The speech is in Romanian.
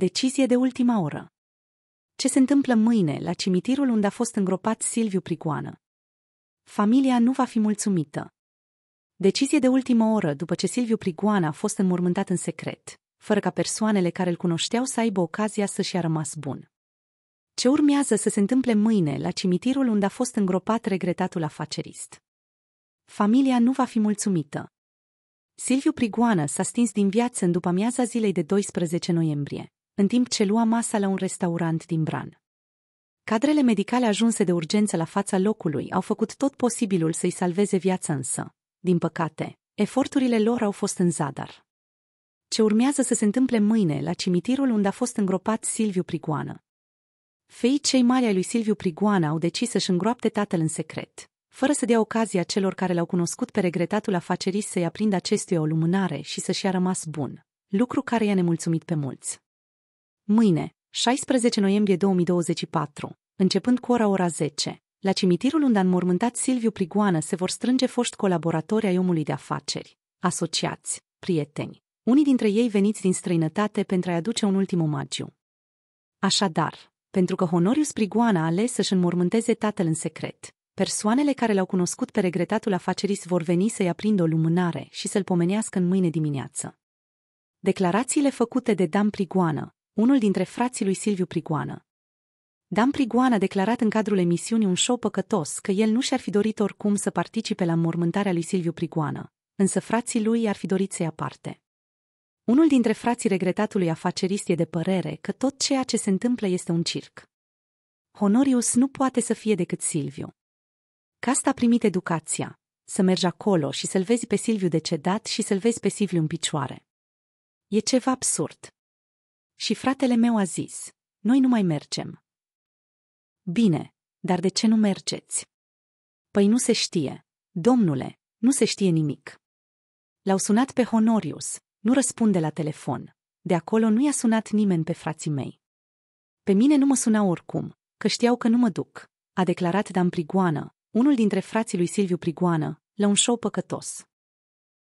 Decizie de ultima oră. Ce se întâmplă mâine la cimitirul unde a fost îngropat Silviu Prigoană? Familia nu va fi mulțumită. Decizie de ultimă oră după ce Silviu Prigoană a fost înmormântat în secret, fără ca persoanele care îl cunoșteau să aibă ocazia să-și a rămas bun. Ce urmează să se întâmple mâine la cimitirul unde a fost îngropat regretatul afacerist? Familia nu va fi mulțumită. Silviu Prigoană s-a stins din viață în după amiaza zilei de 12 noiembrie în timp ce lua masa la un restaurant din Bran. Cadrele medicale ajunse de urgență la fața locului au făcut tot posibilul să-i salveze viața însă. Din păcate, eforturile lor au fost în zadar. Ce urmează să se întâmple mâine la cimitirul unde a fost îngropat Silviu Prigoană. Fei cei mari ai lui Silviu Prigoană au decis să-și îngroapte tatăl în secret, fără să dea ocazia celor care l-au cunoscut pe regretatul afacerist să-i aprindă acestuia o lumânare și să-și a rămas bun, lucru care i-a nemulțumit pe mulți. Mâine, 16 noiembrie 2024, începând cu ora ora 10, la cimitirul unde a înmormântat Silviu Prigoană se vor strânge foști colaboratori ai omului de afaceri, asociați, prieteni, unii dintre ei veniți din străinătate pentru a-i aduce un ultim omagiu. Așadar, pentru că Honorius Prigoana a ales să-și înmormânteze tatăl în secret, persoanele care l-au cunoscut pe regretatul afacerist vor veni să-i aprindă o lumânare și să-l pomenească în mâine dimineață. Declarațiile făcute de Dan Prigoană, unul dintre frații lui Silviu Prigoană. Dan Prigoană a declarat în cadrul emisiunii un show păcătos că el nu și-ar fi dorit oricum să participe la mormântarea lui Silviu Prigoană, însă frații lui ar fi dorit să ia parte. Unul dintre frații regretatului afacerist e de părere că tot ceea ce se întâmplă este un circ. Honorius nu poate să fie decât Silviu. Casta a primit educația, să mergi acolo și să-l vezi pe Silviu decedat și să-l vezi pe Silviu în picioare. E ceva absurd. Și fratele meu a zis, noi nu mai mergem. Bine, dar de ce nu mergeți? Păi nu se știe. Domnule, nu se știe nimic. L-au sunat pe Honorius, nu răspunde la telefon. De acolo nu i-a sunat nimeni pe frații mei. Pe mine nu mă suna oricum, că știau că nu mă duc, a declarat Dan Prigoană, unul dintre frații lui Silviu Prigoană, la un show păcătos.